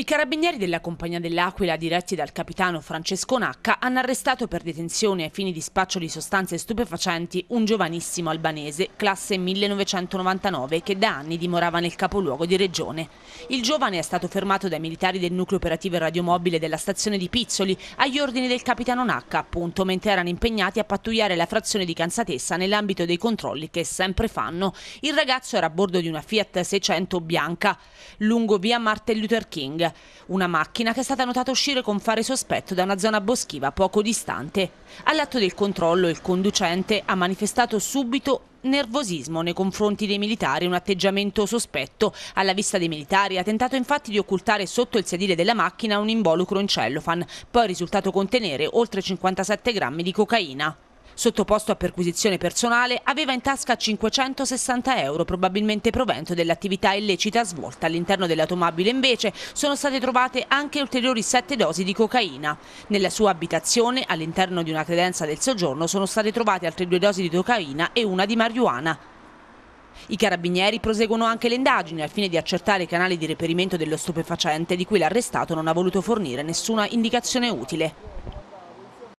I carabinieri della Compagnia dell'Aquila, diretti dal capitano Francesco Nacca, hanno arrestato per detenzione ai fini di spaccio di sostanze stupefacenti un giovanissimo albanese, classe 1999, che da anni dimorava nel capoluogo di regione. Il giovane è stato fermato dai militari del nucleo operativo e radiomobile della stazione di Pizzoli agli ordini del capitano Nacca, appunto, mentre erano impegnati a pattugliare la frazione di Cansatessa nell'ambito dei controlli che sempre fanno. Il ragazzo era a bordo di una Fiat 600 bianca, lungo via Martin Luther King una macchina che è stata notata uscire con fare sospetto da una zona boschiva poco distante. All'atto del controllo il conducente ha manifestato subito nervosismo nei confronti dei militari, un atteggiamento sospetto. Alla vista dei militari ha tentato infatti di occultare sotto il sedile della macchina un involucro in cellofan, poi risultato contenere oltre 57 grammi di cocaina. Sottoposto a perquisizione personale, aveva in tasca 560 euro, probabilmente provento dell'attività illecita svolta. All'interno dell'automobile invece sono state trovate anche ulteriori 7 dosi di cocaina. Nella sua abitazione, all'interno di una credenza del soggiorno, sono state trovate altre due dosi di cocaina e una di marijuana. I carabinieri proseguono anche le indagini al fine di accertare i canali di reperimento dello stupefacente di cui l'arrestato non ha voluto fornire nessuna indicazione utile.